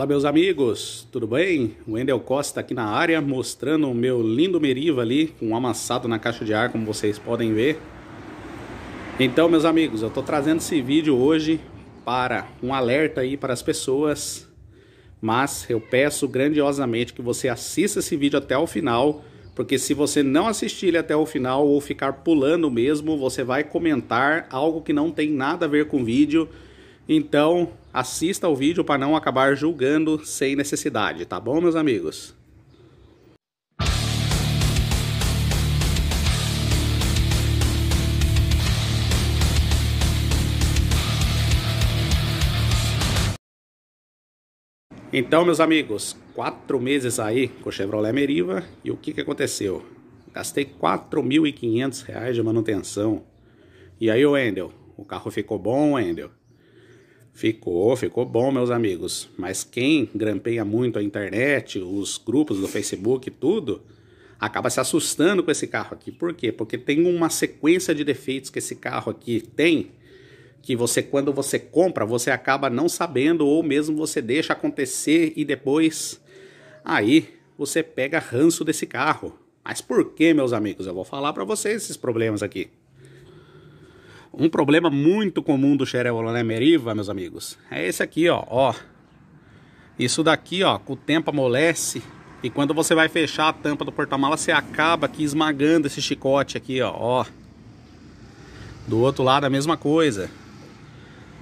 Fala meus amigos, tudo bem? Wendel Costa aqui na área, mostrando o meu lindo Meriva ali, com um amassado na caixa de ar, como vocês podem ver. Então meus amigos, eu estou trazendo esse vídeo hoje para um alerta aí para as pessoas, mas eu peço grandiosamente que você assista esse vídeo até o final, porque se você não assistir ele até o final ou ficar pulando mesmo, você vai comentar algo que não tem nada a ver com o vídeo, então, assista ao vídeo para não acabar julgando sem necessidade, tá bom, meus amigos? Então, meus amigos, quatro meses aí com o Chevrolet Meriva e o que, que aconteceu? Gastei R$ reais de manutenção. E aí, Wendel, o carro ficou bom, Wendel? Ficou, ficou bom, meus amigos. Mas quem grampeia muito a internet, os grupos do Facebook, tudo, acaba se assustando com esse carro aqui. Por quê? Porque tem uma sequência de defeitos que esse carro aqui tem, que você quando você compra, você acaba não sabendo ou mesmo você deixa acontecer e depois aí você pega ranço desse carro. Mas por quê, meus amigos? Eu vou falar para vocês esses problemas aqui. Um problema muito comum do Cherevolané meriva, meus amigos, é esse aqui, ó, ó. Isso daqui, ó, com o tempo amolece e quando você vai fechar a tampa do porta-mala, você acaba aqui esmagando esse chicote aqui, ó, ó. Do outro lado a mesma coisa.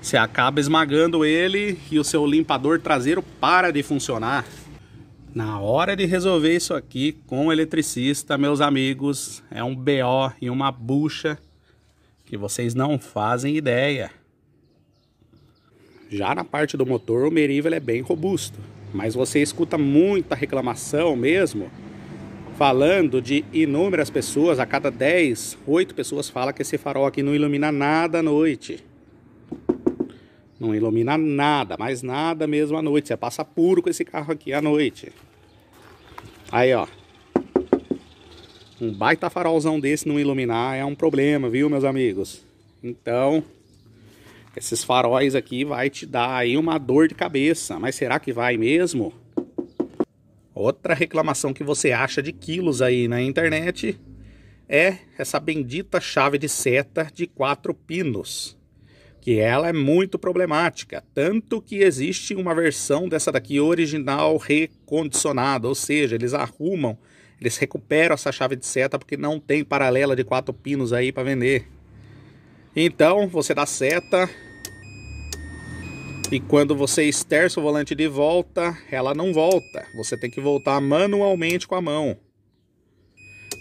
Você acaba esmagando ele e o seu limpador traseiro para de funcionar. Na hora de resolver isso aqui com o eletricista, meus amigos, é um BO e uma bucha que vocês não fazem ideia. Já na parte do motor, o Meriva é bem robusto, mas você escuta muita reclamação mesmo, falando de inúmeras pessoas, a cada 10, 8 pessoas fala que esse farol aqui não ilumina nada à noite. Não ilumina nada, mais nada mesmo à noite. Você passa puro com esse carro aqui à noite. Aí, ó. Um baita farolzão desse não iluminar é um problema, viu, meus amigos? Então, esses faróis aqui vai te dar aí uma dor de cabeça. Mas será que vai mesmo? Outra reclamação que você acha de quilos aí na internet é essa bendita chave de seta de quatro pinos. Que ela é muito problemática, tanto que existe uma versão dessa daqui original recondicionada, ou seja, eles arrumam eles recuperam essa chave de seta porque não tem paralela de quatro pinos aí para vender. Então, você dá seta. E quando você esterça o volante de volta, ela não volta. Você tem que voltar manualmente com a mão.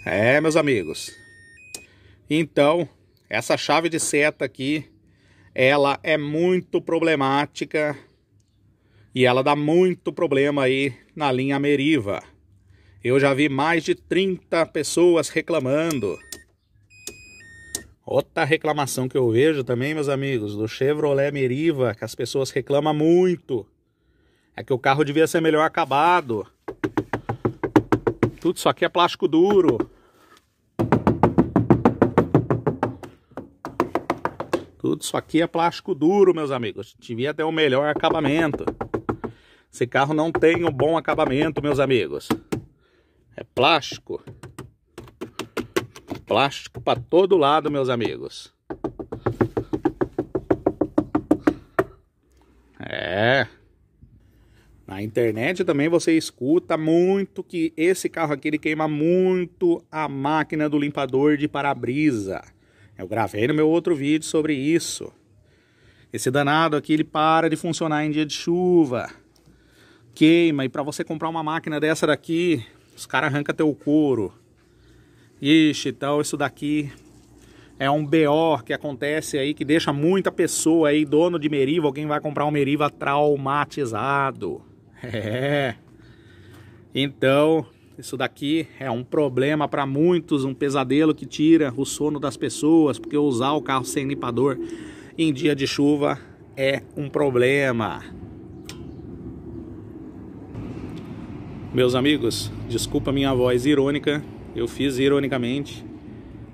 É, meus amigos. Então, essa chave de seta aqui, ela é muito problemática. E ela dá muito problema aí na linha Meriva. Eu já vi mais de 30 pessoas reclamando. Outra reclamação que eu vejo também, meus amigos, do Chevrolet Meriva, que as pessoas reclamam muito, é que o carro devia ser melhor acabado. Tudo isso aqui é plástico duro. Tudo isso aqui é plástico duro, meus amigos. Devia ter o um melhor acabamento. Esse carro não tem um bom acabamento, meus amigos. É plástico. Plástico para todo lado, meus amigos. É. Na internet também você escuta muito que esse carro aqui ele queima muito a máquina do limpador de para-brisa. Eu gravei no meu outro vídeo sobre isso. Esse danado aqui ele para de funcionar em dia de chuva. Queima e para você comprar uma máquina dessa daqui, os caras arrancam teu couro. Ixi, então isso daqui é um BO que acontece aí, que deixa muita pessoa aí, dono de Meriva, alguém vai comprar um Meriva traumatizado. É. Então, isso daqui é um problema para muitos, um pesadelo que tira o sono das pessoas, porque usar o carro sem limpador em dia de chuva é um problema. Meus amigos, desculpa minha voz irônica, eu fiz ironicamente,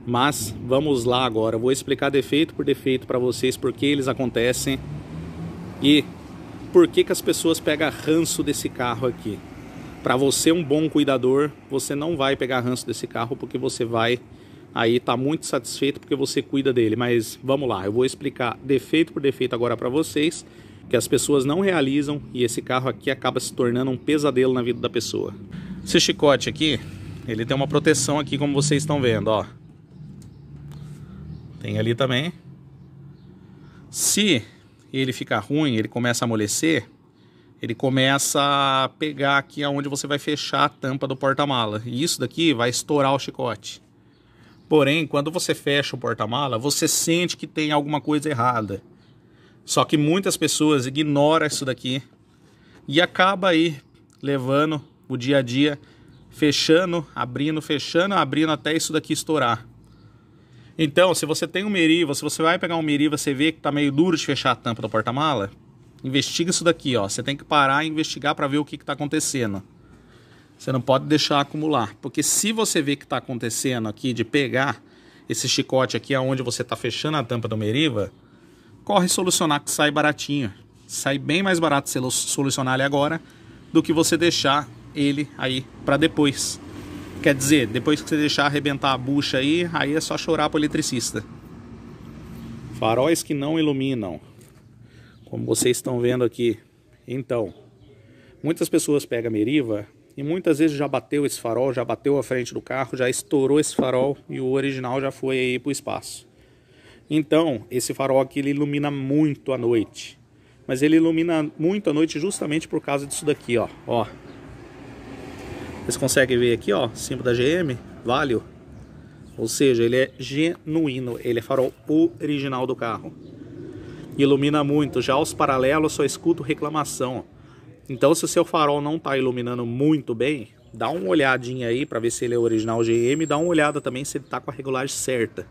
mas vamos lá agora. vou explicar defeito por defeito para vocês por que eles acontecem e por que, que as pessoas pegam ranço desse carro aqui. Para você, um bom cuidador, você não vai pegar ranço desse carro porque você vai aí tá muito satisfeito porque você cuida dele. Mas vamos lá, eu vou explicar defeito por defeito agora para vocês que as pessoas não realizam e esse carro aqui acaba se tornando um pesadelo na vida da pessoa. Esse chicote aqui, ele tem uma proteção aqui como vocês estão vendo, ó. Tem ali também. Se ele ficar ruim, ele começa a amolecer, ele começa a pegar aqui aonde você vai fechar a tampa do porta-mala. E isso daqui vai estourar o chicote. Porém, quando você fecha o porta-mala, você sente que tem alguma coisa errada. Só que muitas pessoas ignoram isso daqui e acaba aí levando o dia a dia, fechando, abrindo, fechando, abrindo até isso daqui estourar. Então, se você tem um meriva, se você vai pegar um meriva, você vê que tá meio duro de fechar a tampa do porta-mala, investiga isso daqui, ó. Você tem que parar e investigar para ver o que está acontecendo. Você não pode deixar acumular, porque se você vê que está acontecendo aqui de pegar esse chicote aqui aonde você está fechando a tampa do meriva, corre solucionar que sai baratinho. Sai bem mais barato você solucionar ele agora do que você deixar ele aí para depois. Quer dizer, depois que você deixar arrebentar a bucha aí, aí é só chorar para o eletricista. Faróis que não iluminam. Como vocês estão vendo aqui. Então, muitas pessoas pegam meriva e muitas vezes já bateu esse farol, já bateu a frente do carro, já estourou esse farol e o original já foi aí para o espaço. Então, esse farol aqui ele ilumina muito à noite. Mas ele ilumina muito à noite justamente por causa disso daqui, ó. ó. Vocês conseguem ver aqui, ó, símbolo da GM, Valio. Ou seja, ele é genuíno, ele é farol original do carro. Ilumina muito, já os paralelos só escuto reclamação. Então, se o seu farol não está iluminando muito bem, dá uma olhadinha aí para ver se ele é original GM, dá uma olhada também se ele está com a regulagem certa.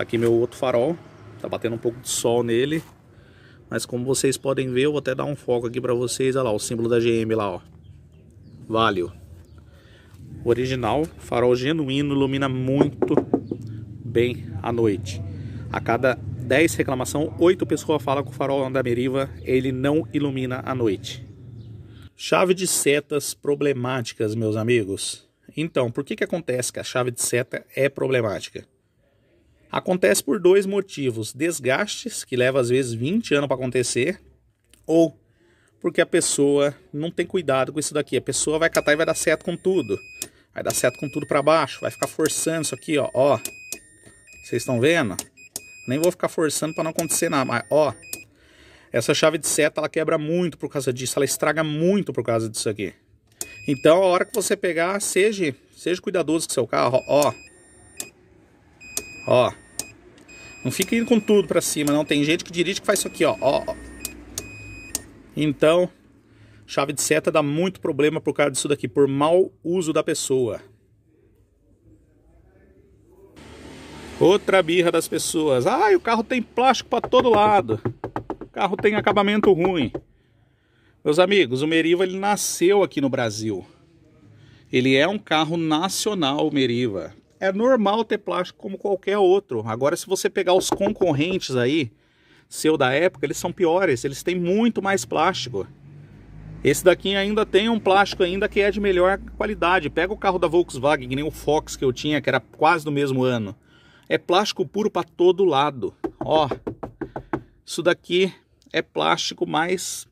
Tá aqui meu outro farol, tá batendo um pouco de sol nele. Mas como vocês podem ver, eu vou até dar um foco aqui para vocês, olha lá, o símbolo da GM lá, ó. Valeu. Original, farol genuíno, ilumina muito bem à noite. A cada 10 reclamação, 8 pessoas falam que o farol anda meriva, ele não ilumina à noite. Chave de setas problemáticas, meus amigos. Então, por que, que acontece que a chave de seta é problemática? Acontece por dois motivos: desgastes, que leva às vezes 20 anos para acontecer, ou porque a pessoa não tem cuidado com isso daqui. A pessoa vai catar e vai dar certo com tudo. Vai dar certo com tudo para baixo, vai ficar forçando isso aqui, ó, ó. Vocês estão vendo? Nem vou ficar forçando para não acontecer nada, mas ó. Essa chave de seta ela quebra muito por causa disso, ela estraga muito por causa disso aqui. Então, a hora que você pegar, seja, seja cuidadoso com seu carro, ó. Ó. Não fica indo com tudo pra cima, não. Tem gente que dirige que faz isso aqui, ó. ó. Então, chave de seta dá muito problema por causa disso daqui, por mau uso da pessoa. Outra birra das pessoas. Ai, o carro tem plástico para todo lado. O carro tem acabamento ruim. Meus amigos, o Meriva ele nasceu aqui no Brasil. Ele é um carro nacional, o Meriva é normal ter plástico como qualquer outro. Agora, se você pegar os concorrentes aí, seu da época, eles são piores, eles têm muito mais plástico. Esse daqui ainda tem um plástico ainda que é de melhor qualidade. Pega o carro da Volkswagen, que nem o Fox que eu tinha, que era quase do mesmo ano. É plástico puro para todo lado. Ó, isso daqui é plástico, mas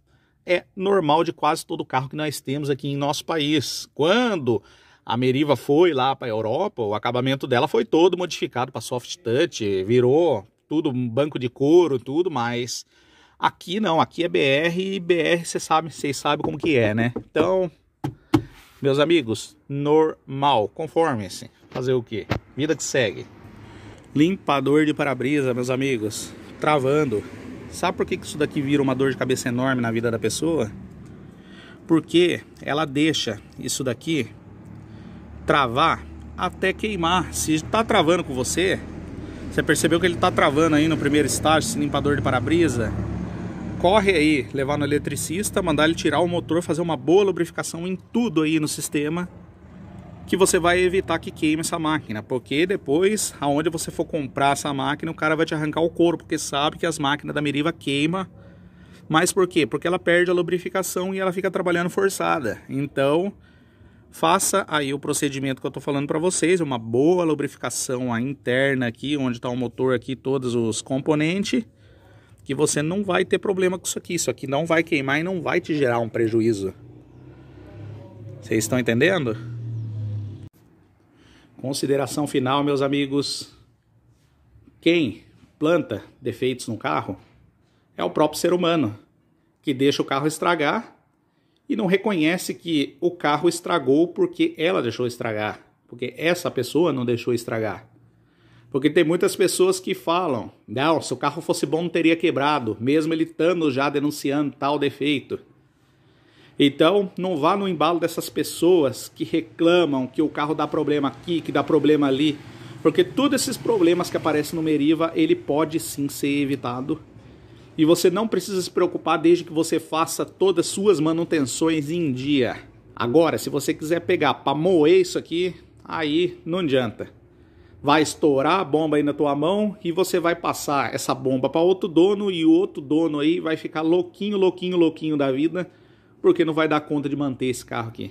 é normal de quase todo carro que nós temos aqui em nosso país. Quando a Meriva foi lá para a Europa, o acabamento dela foi todo modificado para soft touch, virou tudo um banco de couro, tudo, mas aqui não, aqui é BR e BR você sabe vocês sabem como que é, né? Então, meus amigos, normal, conforme-se. Fazer o quê? Vida que segue. Limpador de para-brisa, meus amigos, travando. Sabe por que isso daqui vira uma dor de cabeça enorme na vida da pessoa? Porque ela deixa isso daqui travar até queimar. Se está travando com você, você percebeu que ele está travando aí no primeiro estágio, esse limpador de para-brisa, corre aí, levar no eletricista, mandar ele tirar o motor, fazer uma boa lubrificação em tudo aí no sistema, que você vai evitar que queime essa máquina, porque depois, aonde você for comprar essa máquina, o cara vai te arrancar o couro, porque sabe que as máquinas da Meriva queima. Mas por quê? Porque ela perde a lubrificação e ela fica trabalhando forçada. Então, faça aí o procedimento que eu estou falando para vocês, uma boa lubrificação interna aqui, onde está o motor aqui, todos os componentes, que você não vai ter problema com isso aqui, isso aqui não vai queimar e não vai te gerar um prejuízo. Vocês estão entendendo? Consideração final, meus amigos. Quem planta defeitos no carro é o próprio ser humano, que deixa o carro estragar e não reconhece que o carro estragou porque ela deixou estragar, porque essa pessoa não deixou estragar. Porque tem muitas pessoas que falam: não, se o carro fosse bom não teria quebrado, mesmo ele estando já denunciando tal defeito. Então, não vá no embalo dessas pessoas que reclamam que o carro dá problema aqui, que dá problema ali, porque todos esses problemas que aparecem no Meriva, ele pode sim ser evitado e você não precisa se preocupar desde que você faça todas as suas manutenções em dia. Agora, se você quiser pegar para moer isso aqui, aí não adianta. Vai estourar a bomba aí na tua mão e você vai passar essa bomba para outro dono e o outro dono aí vai ficar louquinho, louquinho, louquinho da vida, porque não vai dar conta de manter esse carro aqui.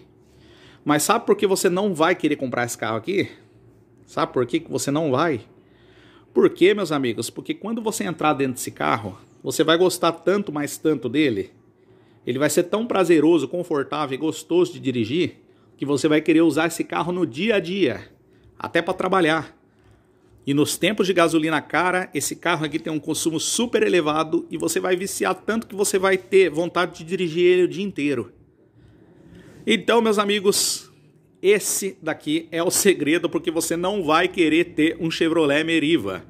Mas sabe por que você não vai querer comprar esse carro aqui? Sabe por que você não vai? Por quê, meus amigos? Porque quando você entrar dentro desse carro, você vai gostar tanto, mais tanto dele. Ele vai ser tão prazeroso, confortável e gostoso de dirigir que você vai querer usar esse carro no dia a dia, até para trabalhar. E nos tempos de gasolina cara, esse carro aqui tem um consumo super elevado e você vai viciar tanto que você vai ter vontade de dirigir ele o dia inteiro. Então, meus amigos, esse daqui é o segredo porque você não vai querer ter um Chevrolet Meriva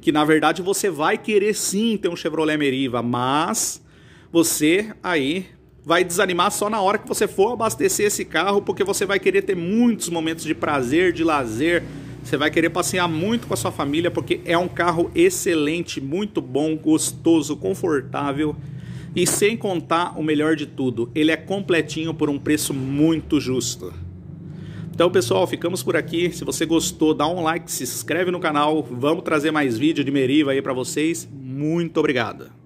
que na verdade você vai querer sim ter um Chevrolet Meriva, mas você aí vai desanimar só na hora que você for abastecer esse carro, porque você vai querer ter muitos momentos de prazer, de lazer. Você vai querer passear muito com a sua família, porque é um carro excelente, muito bom, gostoso, confortável. E sem contar o melhor de tudo, ele é completinho por um preço muito justo. Então, pessoal, ficamos por aqui. Se você gostou, dá um like, se inscreve no canal. Vamos trazer mais vídeo de Meriva aí para vocês. Muito obrigado.